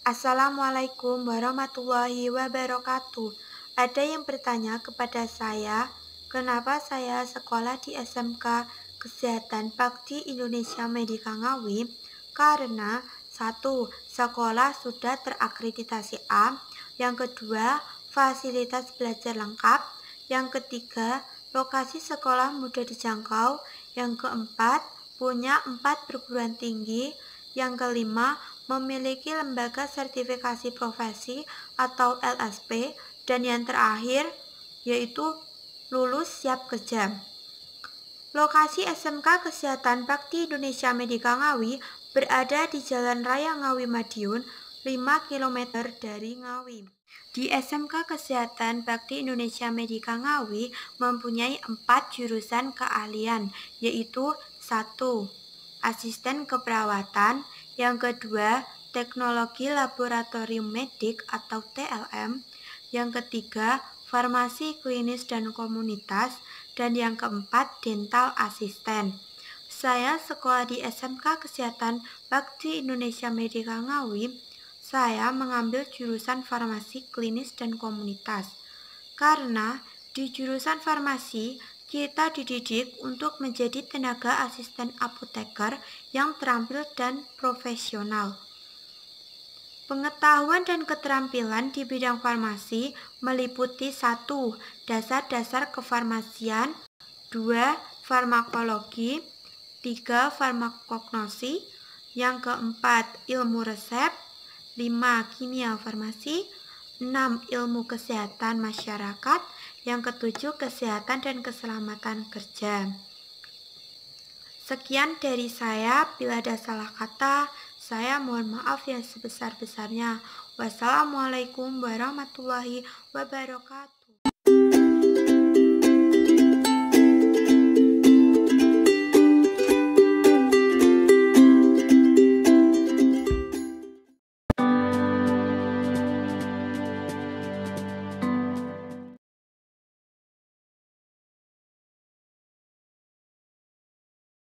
Assalamualaikum warahmatullahi wabarakatuh. Ada yang bertanya kepada saya, kenapa saya sekolah di SMK Kesehatan Bakti Indonesia Medika Ngawi? Karena satu, sekolah sudah terakreditasi A. Yang kedua, fasilitas belajar lengkap. Yang ketiga, lokasi sekolah mudah dijangkau. Yang keempat, punya empat perguruan tinggi. Yang kelima, memiliki lembaga sertifikasi profesi atau LSP, dan yang terakhir yaitu lulus siap kerja. Lokasi SMK Kesehatan Bakti Indonesia Medika Ngawi berada di Jalan Raya Ngawi Madiun, 5 km dari Ngawi. Di SMK Kesehatan Bakti Indonesia Medika Ngawi mempunyai empat jurusan keahlian, yaitu satu Asisten Keperawatan yang kedua, teknologi laboratorium medik atau TLM. Yang ketiga, farmasi klinis dan komunitas. Dan yang keempat, dental asisten. Saya sekolah di SMK Kesehatan Bakti Indonesia Medika Ngawi. Saya mengambil jurusan farmasi klinis dan komunitas. Karena di jurusan farmasi kita dididik untuk menjadi tenaga asisten apoteker yang terampil dan profesional. Pengetahuan dan keterampilan di bidang farmasi meliputi satu, Dasar-dasar kefarmasian dua, Farmakologi tiga, Farmakognosi Yang keempat, ilmu resep lima, Kimia farmasi enam, Ilmu kesehatan masyarakat yang ketujuh, kesehatan dan keselamatan kerja. Sekian dari saya, bila ada salah kata, saya mohon maaf yang sebesar-besarnya. Wassalamualaikum warahmatullahi wabarakatuh.